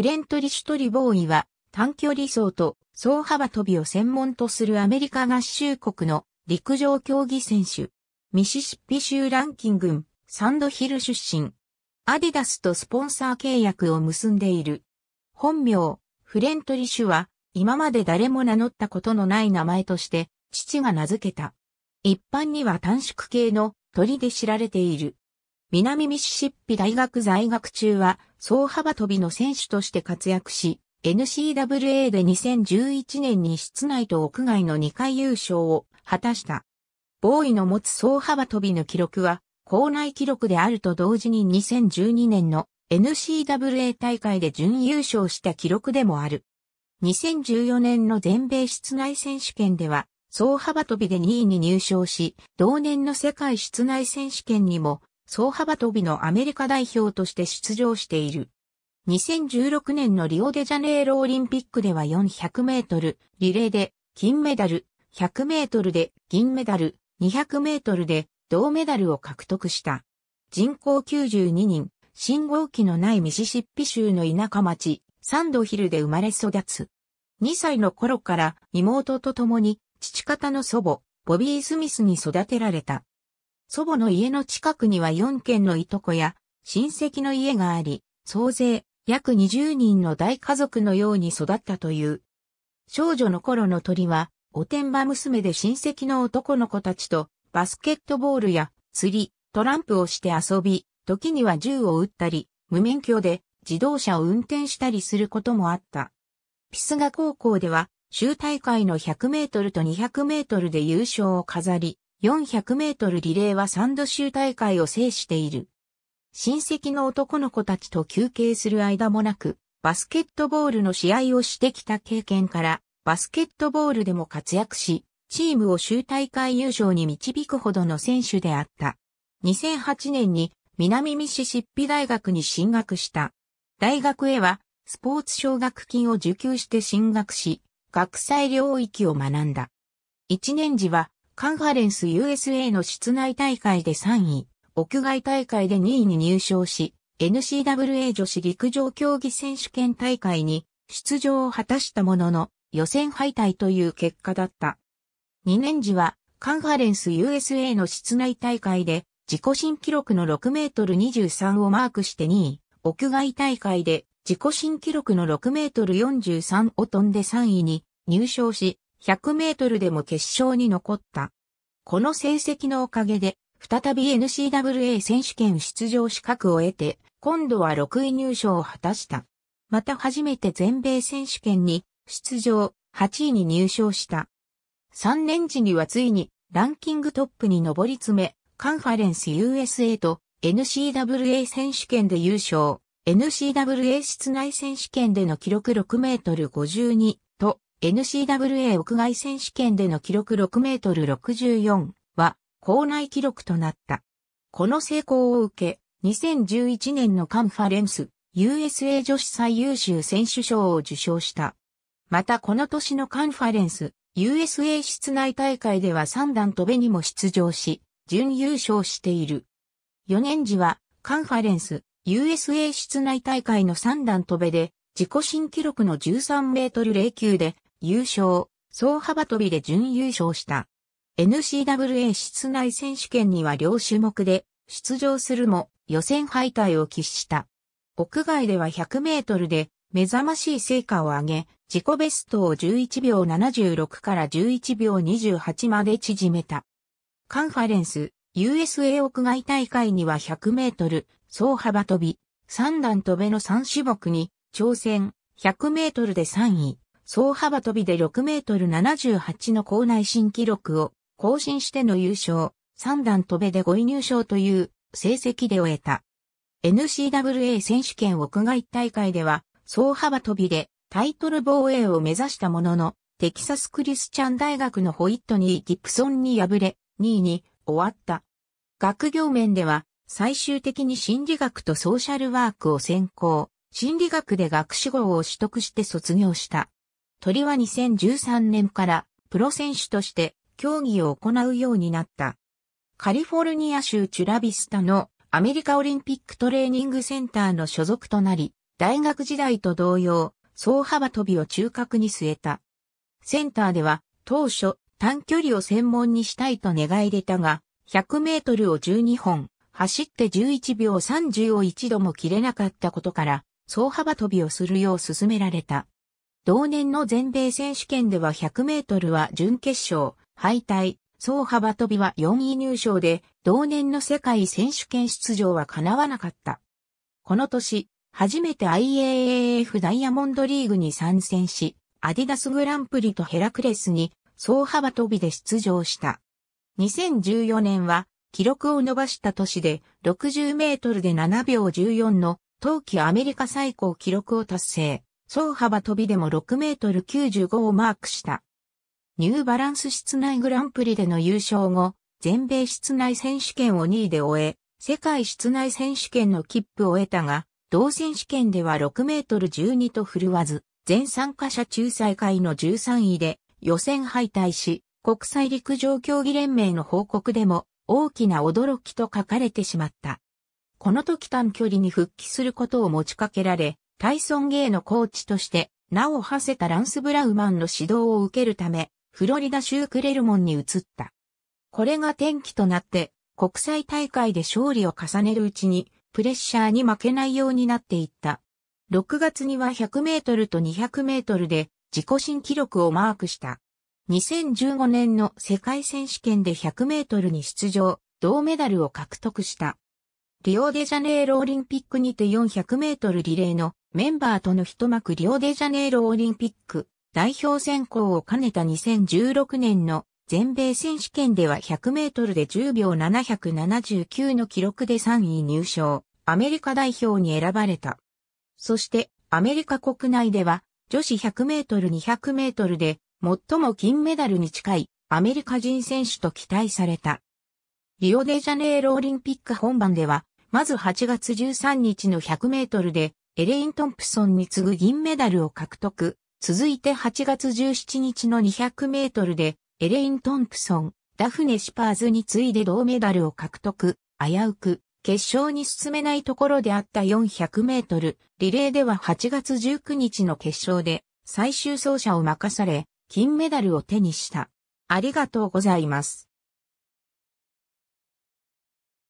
フレント・リシュトリボーイは短距離走と走幅跳を専門とするアメリカ合衆国の陸上競技選手。ミシシッピ州ランキングサンドヒル出身。アディダスとスポンサー契約を結んでいる。本名、フレント・リシュは今まで誰も名乗ったことのない名前として父が名付けた。一般には短縮系の鳥で知られている。南ミシシッピ大学在学中は、総幅跳びの選手として活躍し、n c w a で2011年に室内と屋外の2回優勝を果たした。ボーイの持つ総幅跳びの記録は、校内記録であると同時に2012年の n c w a 大会で準優勝した記録でもある。2014年の全米室内選手権では、総幅跳びで2位に入賞し、同年の世界室内選手権にも総幅飛びのアメリカ代表として出場している。2016年のリオデジャネイロオリンピックでは400メートル、リレーで金メダル、100メートルで銀メダル、200メートルで銅メダルを獲得した。人口92人、信号機のないミシシッピ州の田舎町、サンドヒルで生まれ育つ。2歳の頃から妹と共に父方の祖母、ボビー・スミスに育てられた。祖母の家の近くには4軒のいとこや親戚の家があり、総勢約20人の大家族のように育ったという。少女の頃の鳥は、おてんば娘で親戚の男の子たちとバスケットボールや釣り、トランプをして遊び、時には銃を撃ったり、無免許で自動車を運転したりすることもあった。ピスガ高校では、州大会の100メートルと200メートルで優勝を飾り、400メートルリレーはサンド州大会を制している。親戚の男の子たちと休憩する間もなく、バスケットボールの試合をしてきた経験から、バスケットボールでも活躍し、チームを州大会優勝に導くほどの選手であった。2008年に南ミシシッピ大学に進学した。大学へはスポーツ奨学金を受給して進学し、学際領域を学んだ。1年時はカンファレンス USA の室内大会で3位、屋外大会で2位に入賞し、n c w a 女子陸上競技選手権大会に出場を果たしたものの、予選敗退という結果だった。2年時は、カンファレンス USA の室内大会で、自己新記録の6メートル23をマークして2位、屋外大会で自己新記録の6メートル43を飛んで3位に入賞し、100メートルでも決勝に残った。この成績のおかげで、再び n c w a 選手権出場資格を得て、今度は6位入賞を果たした。また初めて全米選手権に出場、8位に入賞した。3年時にはついにランキングトップに上り詰め、カンファレンス USA と n c w a 選手権で優勝、n c w a 室内選手権での記録6メートル52、NCWA 屋外選手権での記録6メートル64は校内記録となった。この成功を受け、2011年のカンファレンス USA 女子最優秀選手賞を受賞した。またこの年のカンファレンス USA 室内大会では3段飛べにも出場し、準優勝している。4年時はカンファレンス USA 室内大会の3段飛べで自己新記録の13メートル09で優勝、総幅跳びで準優勝した。n c w a 室内選手権には両種目で出場するも予選敗退を喫した。屋外では100メートルで目覚ましい成果を上げ、自己ベストを11秒76から11秒28まで縮めた。カンファレンス、USA 屋外大会には100メートル、総幅跳び、3段跳べの3種目に挑戦、100メートルで3位、総幅跳びで6メートル78の校内新記録を更新しての優勝、3段跳べで5位入賞という成績で終えた。NCWA 選手権屋外大会では、総幅跳びでタイトル防衛を目指したものの、テキサスクリスチャン大学のホイットニー・ギプソンに敗れ、2位に終わった。学業面では、最終的に心理学とソーシャルワークを専攻、心理学で学士号を取得して卒業した。鳥は2013年からプロ選手として競技を行うようになった。カリフォルニア州チュラビスタのアメリカオリンピックトレーニングセンターの所属となり、大学時代と同様、総幅跳びを中核に据えた。センターでは当初短距離を専門にしたいと願い出たが、100メートルを12本、走って11秒30を一度も切れなかったことから、総幅跳びをするよう勧められた。同年の全米選手権では100メートルは準決勝、敗退、総幅跳びは4位入賞で、同年の世界選手権出場は叶わなかった。この年、初めて IAAF ダイヤモンドリーグに参戦し、アディダスグランプリとヘラクレスに総幅跳びで出場した。2014年は記録を伸ばした年で60メートルで7秒14の冬季アメリカ最高記録を達成。総幅飛びでも6メートル95をマークした。ニューバランス室内グランプリでの優勝後、全米室内選手権を2位で終え、世界室内選手権の切符を得たが、同選手権では6メートル12と振るわず、全参加者仲裁会の13位で予選敗退し、国際陸上競技連盟の報告でも大きな驚きと書かれてしまった。この時短距離に復帰することを持ちかけられ、タイソン・ゲイのコーチとして名を馳せたランス・ブラウマンの指導を受けるため、フロリダ州クレルモンに移った。これが転機となって、国際大会で勝利を重ねるうちに、プレッシャーに負けないようになっていった。6月には100メートルと200メートルで自己新記録をマークした。2015年の世界選手権で100メートルに出場、銅メダルを獲得した。リオデジャネイロオリンピックにて400メートルリレーのメンバーとの一幕リオデジャネイロオリンピック代表選考を兼ねた2016年の全米選手権では100メートルで10秒779の記録で3位入賞、アメリカ代表に選ばれた。そしてアメリカ国内では女子100メートル200メートルで最も金メダルに近いアメリカ人選手と期待された。リオデジャネイロオリンピック本番では、まず8月13日の100メートルで、エレイン・トンプソンに次ぐ銀メダルを獲得。続いて8月17日の200メートルで、エレイン・トンプソン、ダフネ・シパーズに次いで銅メダルを獲得。危うく、決勝に進めないところであった400メートル、リレーでは8月19日の決勝で、最終走者を任され、金メダルを手にした。ありがとうございます。